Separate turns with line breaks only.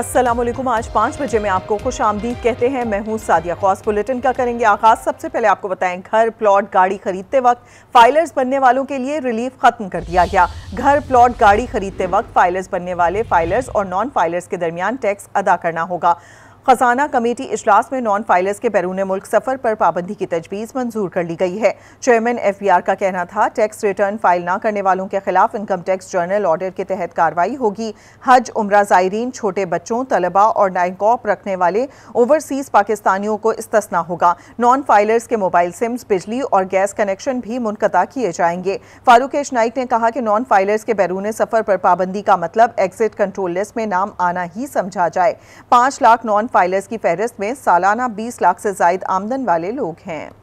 असलम आज पाँच बजे में आपको खुश आमदीद कहते हैं मैं हूँ सादिया खास बुलेटिन का करेंगे आगाज सबसे पहले आपको बताएं घर प्लॉट गाड़ी खरीदते वक्त फाइलर्स बनने वालों के लिए रिलीफ खत्म कर दिया गया घर प्लॉट गाड़ी खरीदते वक्त फाइलर्स बनने वाले फाइलर्स और नॉन फाइलर्स के दरमियान टैक्स अदा करना होगा खजाना कमेटी इजलास में नॉन फाइलर्स के बैरून मुल्क सफर पर पाबंदी की तजवीज़ मंजूर कर ली गई है चेयरमैन एफ बी आर का कहना था टैक्स रिटर्न फाइल ना करने वालों के खिलाफ इनकम टैक्स जर्नल ऑर्डर के तहत कार्रवाई होगी हज उम्र ज़ायरीन छोटे बच्चों तलबा और नाइकॉप रखने वाले ओवरसीज पाकिस्तानियों को इस्तना होगा नॉन फाइलर्स के मोबाइल सिम्स बिजली और गैस कनेक्शन भी मुनकता किए जाएंगे फारूक एश नाइक ने कहा कि नॉन फाइलर्स के बैरून सफर पर पाबंदी का मतलब एग्जिट कंट्रोल लिस्ट में नाम आना ही समझा जाए पाँच लाख नॉन फाइलर्स की फहरिस्त में सालाना 20 लाख से जायद आमदन वाले लोग हैं